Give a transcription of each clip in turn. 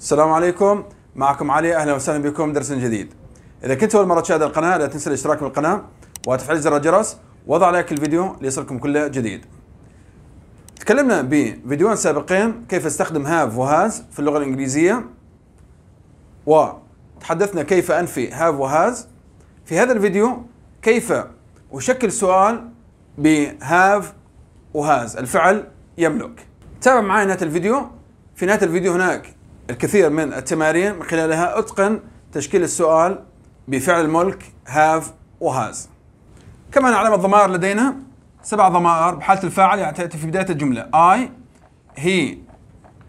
السلام عليكم معكم علي اهلا وسهلا بكم درس جديد اذا كنت اول مره تشاهد القناه لا تنسى الاشتراك بالقناه وتفعيل زر الجرس وضع لايك الفيديو ليصلكم كل جديد تكلمنا بفيديوين سابقين كيف استخدم هاف وهاز في اللغه الانجليزيه وتحدثنا كيف انفي هاف وهاز في هذا الفيديو كيف اشكل سؤال بهاف وهاز الفعل يملك تابع معي نهايه الفيديو في نهايه الفيديو هناك الكثير من التمارين من خلالها أتقن تشكيل السؤال بفعل الملك هاف وهاز كما نعلم الضمائر لدينا سبع ضمائر بحالة الفاعل يعني تأتي في بداية الجملة I he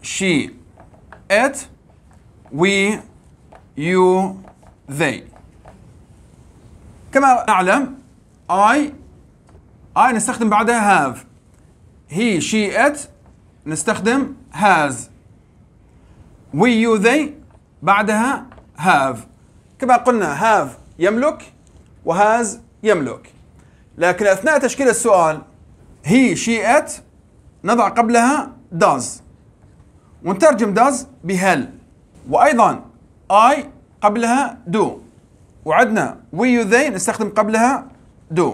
she it we you they كما نعلم I I نستخدم بعدها have he she it نستخدم has we you they بعدها have كما قلنا have يملك وهاز يملك لكن أثناء تشكيل السؤال هي شي ات نضع قبلها does ونترجم does بهل وأيضا I قبلها do وعدنا we you they نستخدم قبلها do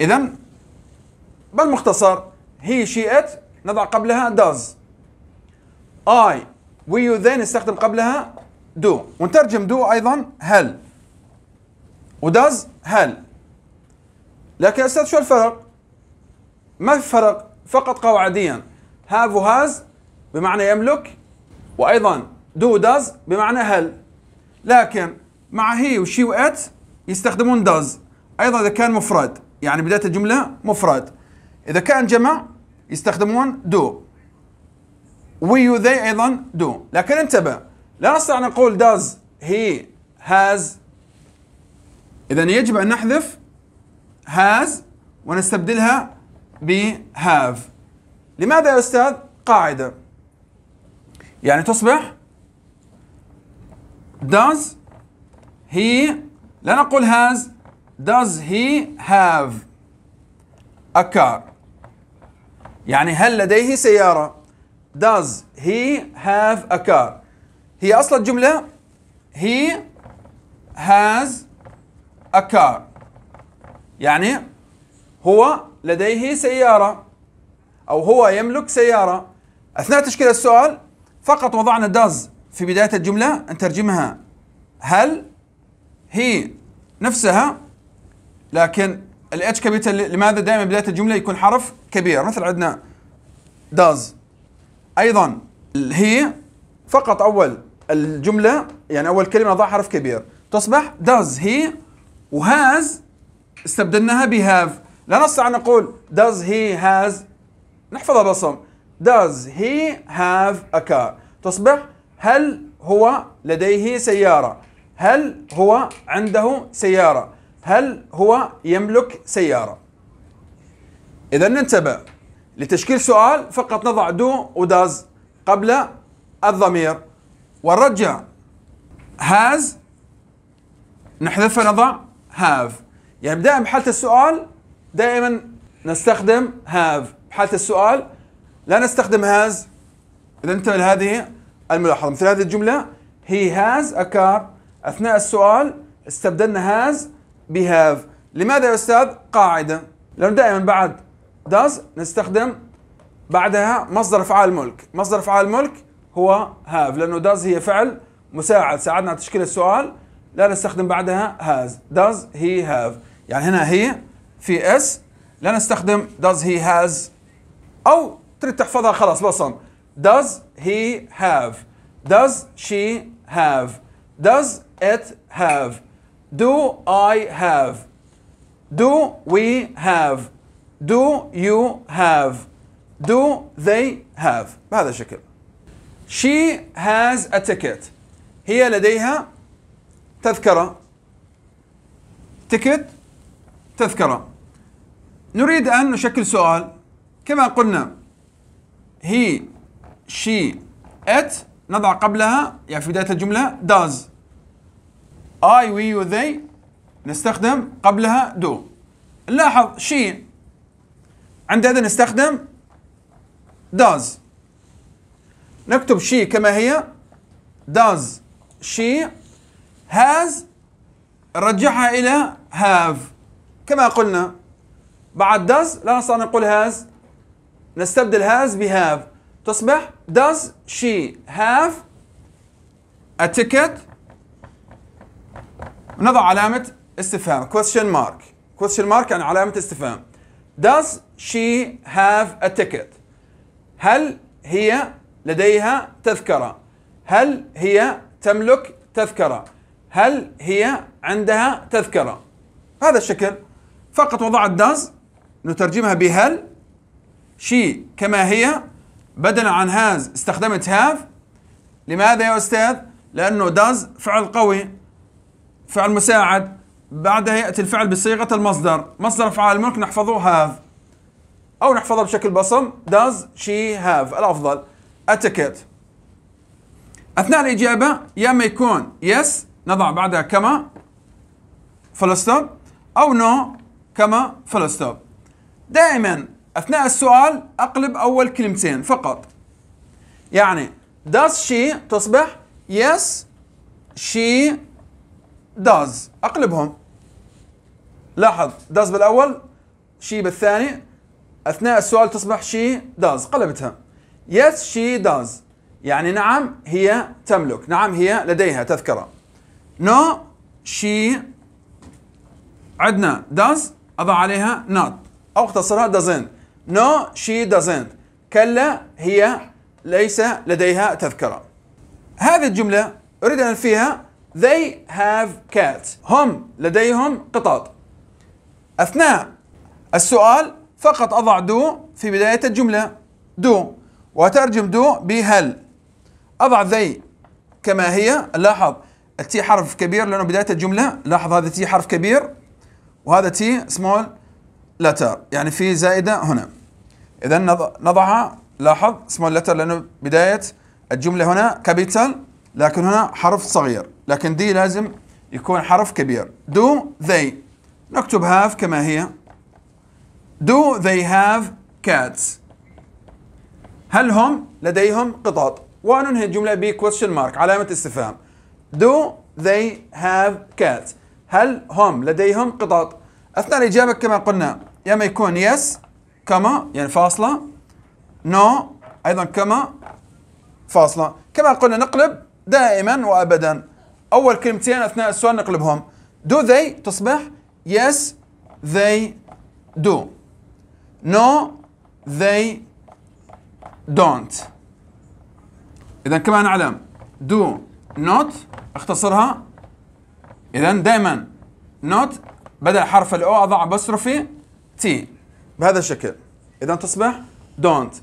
إذا بالمختصر هي she نضع قبلها does I ويو then استخدم قبلها do ونترجم do أيضا هل وداز هل لكن يا أستاذ شو الفرق؟ ما في فرق فقط قواعديا have وهاز بمعنى يملك وأيضا do does بمعنى هل لكن مع هي وشي وات يستخدمون does أيضا إذا كان مفرد يعني بداية الجملة مفرد إذا كان جمع يستخدمون do وي ذي ايضا دو لكن انتبه لا نستطيع ان نقول داز هي هاز اذا يجب ان نحذف هاز ونستبدلها ب have لماذا يا استاذ قاعده يعني تصبح does he لا نقول has does he have a car يعني هل لديه سياره Does he have a car هي أصل الجملة he has a car يعني هو لديه سيارة أو هو يملك سيارة أثناء تشكيل السؤال فقط وضعنا does في بداية الجملة نترجمها هل هي نفسها لكن الاتش كابيتال لماذا دائما بداية الجملة يكون حرف كبير مثل عندنا does ايضا هي فقط اول الجمله يعني اول كلمه نضع حرف كبير تصبح does he وهاز استبدلناها have لا نستطيع ان نقول does he has نحفظها بصم does he have a car تصبح هل هو لديه سياره هل هو عنده سياره هل هو يملك سياره اذا ننتبه لتشكيل سؤال فقط نضع دو وداز قبل الضمير ونرجع هاز نحذفها نضع هاف يعني دائما بحالة السؤال دائما نستخدم هاف بحالة السؤال لا نستخدم هاز إذا انتبه لهذه الملاحظة مثل هذه الجملة هي هاز أكار أثناء السؤال استبدلنا هاز بهاف لماذا يا أستاذ؟ قاعدة لأنه دائما بعد does نستخدم بعدها مصدر افعال ملك مصدر افعال ملك هو have لانه does هي فعل مساعد ساعدنا على تشكيل السؤال لا نستخدم بعدها has does he have يعني هنا هي في اس لا نستخدم does he has او تريد تحفظها خلاص بصم does he have does she have does it have do I have do we have Do you have Do they have بهذا الشكل She has a ticket هي لديها تذكرة ticket تذكرة نريد أن نشكل سؤال كما قلنا he she it نضع قبلها يعني في بداية الجملة does I we you they نستخدم قبلها do نلاحظ she عندنا نستخدم does نكتب she كما هي does she has رجعها إلى have كما قلنا بعد does لا نستطيع أن نقول has نستبدل has ب have تصبح does she have a ticket نضع علامة استفهام question mark question mark يعني علامة استفهام Does she have a ticket? هل هي لديها تذكرة؟ هل هي تملك تذكرة؟ هل هي عندها تذكرة؟ هذا الشكل فقط وضعت does نترجمها بهل she كما هي بدلا عن has استخدمت have لماذا يا أستاذ؟ لأنه does فعل قوي فعل مساعد بعدها يأتي الفعل بصيغة المصدر مصدر أفعال الملك نحفظه هاف أو نحفظه بشكل بصم does she have الأفضل أتكت أثناء الإجابة يا ما يكون yes نضع بعدها كما فلستوب أو no كما فلستوب دائما أثناء السؤال أقلب أول كلمتين فقط يعني does she تصبح yes she does أقلبهم لاحظ داز بالاول شي بالثاني اثناء السؤال تصبح شي داز قلبتها يس شي داز يعني نعم هي تملك نعم هي لديها تذكرة نو شي عندنا داز أضع عليها نوت أو اختصرها doesn't نو شي doesn't كلا هي ليس لديها تذكرة هذه الجملة أريد أن فيها they have cats هم لديهم قطط أثناء السؤال فقط أضع دو في بداية الجملة دو وترجم دو بهل أضع ذي كما هي لاحظ التي حرف كبير لأنه بداية الجملة لاحظ هذا تي حرف كبير وهذا تي سمول لتر يعني في زائدة هنا إذا نضعها لاحظ سمول لتر لأنه بداية الجملة هنا كابيتال لكن هنا حرف صغير لكن دي لازم يكون حرف كبير دو ذي نكتب have كما هي Do they have cats هل هم لديهم قطط وننهي الجملة ب question mark علامة استفهام Do they have cats هل هم لديهم قطط أثناء الإجابة كما قلنا يا ما يكون yes كما يعني فاصلة no أيضا كما فاصلة كما قلنا نقلب دائما وأبدا أول كلمتين أثناء السؤال نقلبهم Do they تصبح Yes, they do. No, they don't. إذا كما نعلم do not اختصرها إذا دائما not بدل حرف الأو أضع بصرفي تي بهذا الشكل إذا تصبح don't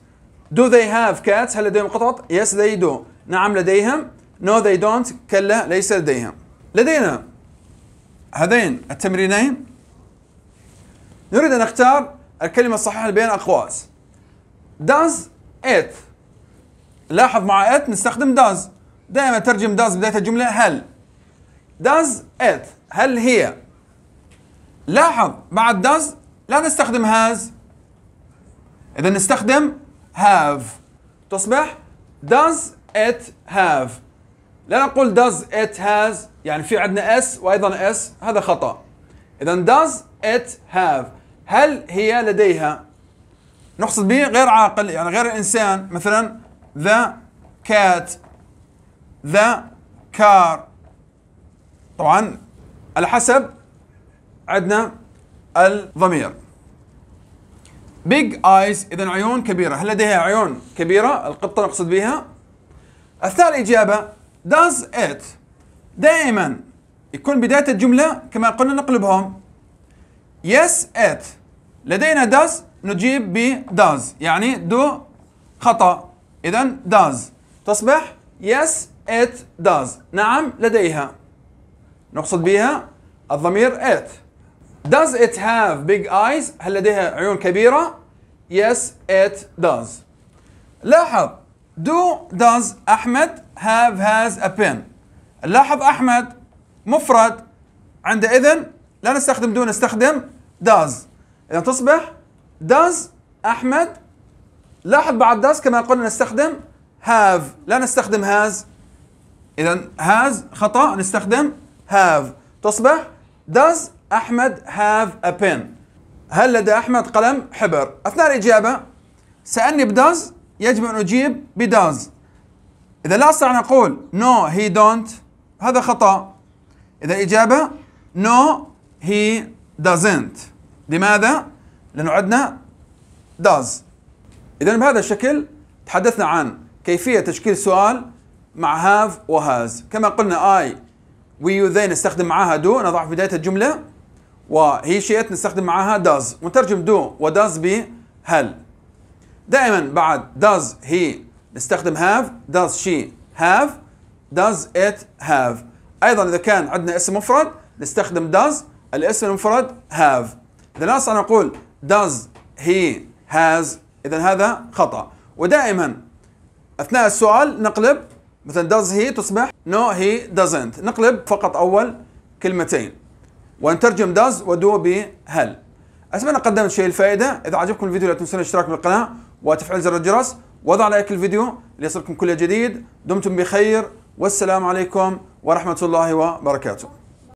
do they have cats هل لديهم قطط yes they do نعم لديهم no they don't كلا ليس لديهم لدينا هذين التمرينين نريد أن نختار الكلمة الصحيحة بين أقواس does it لاحظ مع it نستخدم does دائما ترجم does بداية الجملة هل does it هل هي لاحظ بعد does لا نستخدم has إذا نستخدم have تصبح does it have لا نقول does it has يعني في عندنا s وايضا s هذا خطا اذا does it have هل هي لديها نقصد به غير عاقل يعني غير انسان مثلا the cat the car طبعا على حسب عندنا الضمير big eyes اذا عيون كبيره هل لديها عيون كبيره القطه نقصد بها اثناء اجابه does it دائما يكون بداية الجملة كما قلنا نقلبهم yes it لدينا does نجيب ب does يعني do خطأ إذا does تصبح yes it does نعم لديها نقصد بها الضمير it does it have big eyes هل لديها عيون كبيرة yes it does لاحظ do does أحمد have has a pen لاحظ أحمد مفرد عند اذن لا نستخدم دون نستخدم does إذا تصبح does أحمد لاحظ بعد does كما قلنا نستخدم have لا نستخدم has إذا has خطأ نستخدم have تصبح does أحمد have a pen هل لدى أحمد قلم حبر أثناء الإجابة سألني بداز يجب أن أجيب بداز إذا لا أستطيع أن أقول no he don't هذا خطأ إذا الإجابة no he doesn't لماذا؟ لأنه عندنا does إذا بهذا الشكل تحدثنا عن كيفية تشكيل سؤال مع have وهاز كما قلنا I we you they نستخدم معها do نضعها في بداية الجملة وهي شئت نستخدم معها does ونترجم do وداز بهل دائما بعد does he نستخدم have does she have does it have ايضا اذا كان عندنا اسم مفرد نستخدم does الاسم المفرد have اذا انا نقول does he has اذا هذا خطا ودائما اثناء السؤال نقلب مثلا does he تصبح no he doesn't نقلب فقط اول كلمتين ونترجم does ودو بهل اتمنى قدمت شيء الفائده اذا عجبكم الفيديو لا تنسون الاشتراك بالقناه وتفعيل زر الجرس وضع لايك الفيديو ليصلكم كل جديد دمتم بخير والسلام عليكم ورحمة الله وبركاته